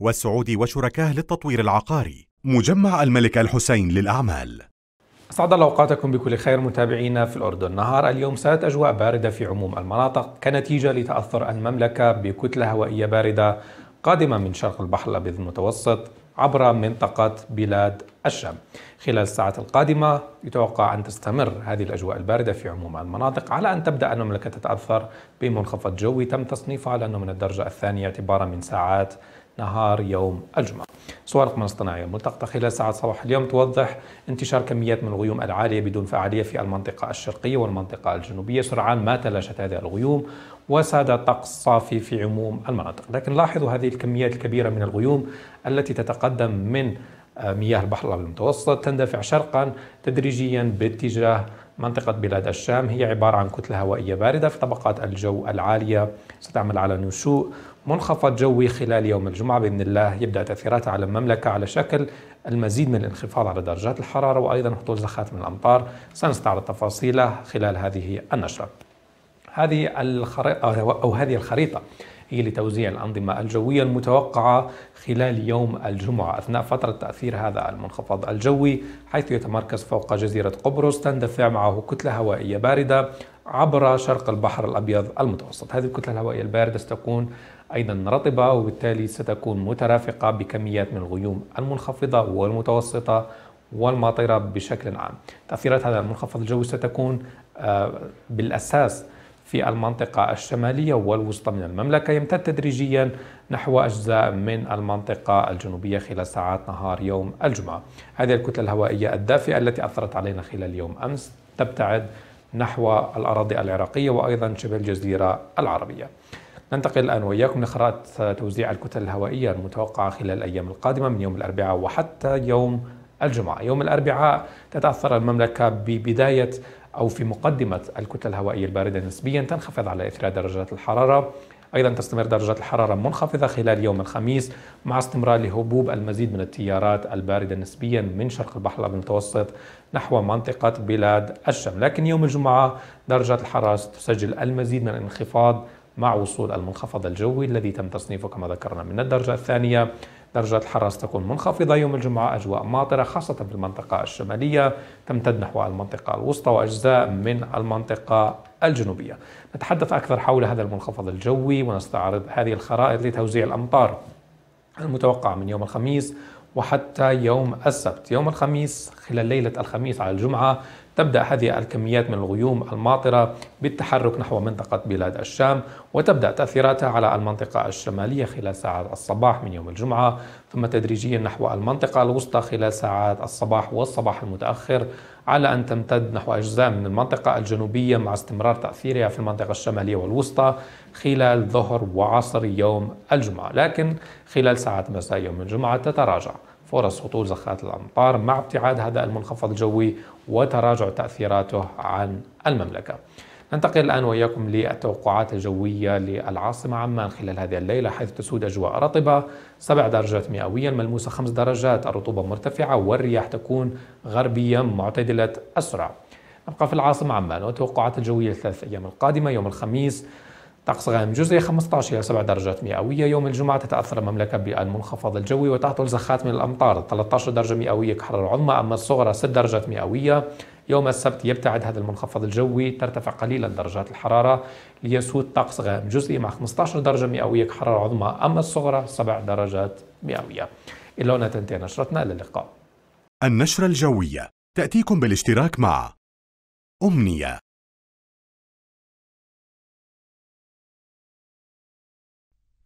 والسعودي وشركاه للتطوير العقاري مجمع الملك الحسين للأعمال أسعد الله أوقاتكم بكل خير متابعينا في الأردن نهار اليوم سادت أجواء باردة في عموم المناطق كنتيجة لتأثر المملكة بكتلة هوائية باردة قادمة من شرق البحر الأبيض المتوسط عبر منطقة بلاد الشام خلال الساعات القادمة يتوقع أن تستمر هذه الأجواء الباردة في عموم المناطق على أن تبدأ المملكة تتأثر بمنخفض جوي تم تصنيفه على أنه من الدرجة الثانية اعتبارا من ساعات نهار يوم الجمعة صور من الاصطناعي الملتقطة خلال ساعات صباح اليوم توضح انتشار كميات من الغيوم العالية بدون فعالية في المنطقة الشرقية والمنطقة الجنوبية سرعان ما تلاشت هذه الغيوم وساد طقس صافي في عموم المناطق لكن لاحظوا هذه الكميات الكبيرة من الغيوم التي تتقدم من آه، مياه البحر الأبيض المتوسط تندفع شرقا تدريجيا باتجاه منطقة بلاد الشام هي عبارة عن كتلة هوائية باردة في طبقات الجو العالية ستعمل على نشوء منخفض جوي خلال يوم الجمعة بإذن الله يبدأ تأثيراتها على المملكة على شكل المزيد من الانخفاض على درجات الحرارة وأيضا هطول زخات من الأمطار سنستعرض تفاصيله خلال هذه النشرة هذه الخريطة أو هذه الخريطة هي لتوزيع الأنظمة الجوية المتوقعة خلال يوم الجمعة أثناء فترة تأثير هذا المنخفض الجوي حيث يتمركز فوق جزيرة قبرص تندفع معه كتلة هوائية باردة عبر شرق البحر الأبيض المتوسط هذه الكتلة الهوائية الباردة ستكون أيضا رطبة وبالتالي ستكون مترافقة بكميات من الغيوم المنخفضة والمتوسطة والماطرة بشكل عام تأثيرات هذا المنخفض الجوي ستكون آه، بالأساس في المنطقة الشمالية والوسطى من المملكة يمتد تدريجيا نحو أجزاء من المنطقة الجنوبية خلال ساعات نهار يوم الجمعة هذه الكتلة الهوائية الدافئة التي أثرت علينا خلال يوم أمس تبتعد نحو الأراضي العراقية وأيضا شبه الجزيرة العربية ننتقل الآن وإياكم لخرائط توزيع الكتل الهوائية المتوقعة خلال الأيام القادمة من يوم الأربعاء وحتى يوم الجمعة يوم الأربعاء تتأثر المملكة ببداية أو في مقدمة الكتلة الهوائية الباردة نسبيا تنخفض على إثر درجات الحرارة أيضا تستمر درجات الحرارة منخفضة خلال يوم الخميس مع استمرار لهبوب المزيد من التيارات الباردة نسبيا من شرق البحر الأبيض المتوسط نحو منطقة بلاد الشام لكن يوم الجمعة درجات الحرارة ستسجل المزيد من الانخفاض مع وصول المنخفض الجوي الذي تم تصنيفه كما ذكرنا من الدرجة الثانية درجات الحرارة ستكون منخفضة يوم الجمعة أجواء ماطرة خاصة في المنطقة الشمالية تمتد نحو المنطقة الوسطى وأجزاء من المنطقة الجنوبية نتحدث أكثر حول هذا المنخفض الجوي ونستعرض هذه الخرائط لتوزيع الأمطار المتوقعه من يوم الخميس وحتى يوم السبت يوم الخميس خلال ليلة الخميس على الجمعة تبدأ هذه الكميات من الغيوم الماطرة بالتحرك نحو منطقة بلاد الشام وتبدأ تأثيراتها على المنطقة الشمالية خلال ساعات الصباح من يوم الجمعة ثم تدريجيا نحو المنطقة الوسطى خلال ساعات الصباح والصباح المتأخر على أن تمتد نحو أجزاء من المنطقة الجنوبية مع استمرار تأثيرها في المنطقة الشمالية والوسطى خلال ظهر وعصر يوم الجمعة لكن خلال ساعات مساء يوم الجمعة تتراجع فرص هطول زخات الأمطار مع ابتعاد هذا المنخفض الجوي وتراجع تأثيراته عن المملكة ننتقل الآن وإياكم للتوقعات الجوية للعاصمة عمان خلال هذه الليلة حيث تسود أجواء رطبة 7 درجات مئوية الملموسة 5 درجات الرطوبة مرتفعة والرياح تكون غربية معتدلة السرعة نبقى في العاصمة عمان والتوقعات الجوية الثلاث أيام القادمة يوم الخميس طقس غائم جزئي 15 إلى 7 درجات مئوية يوم الجمعة تتأثر المملكة بالمنخفض الجوي وتهطل زخات من الأمطار 13 درجة مئوية كحرارة العظمى أما الصغرى 6 درجات مئوية يوم السبت يبتعد هذا المنخفض الجوي ترتفع قليلا درجات الحرارة ليسود طقس غائم جزئي مع 15 درجة مئوية كحرارة عظمى أما الصغرى 7 درجات مئوية إلى هنا تنتهي نشرتنا إلى اللقاء النشرة الجوية تأتيكم بالاشتراك مع أمنية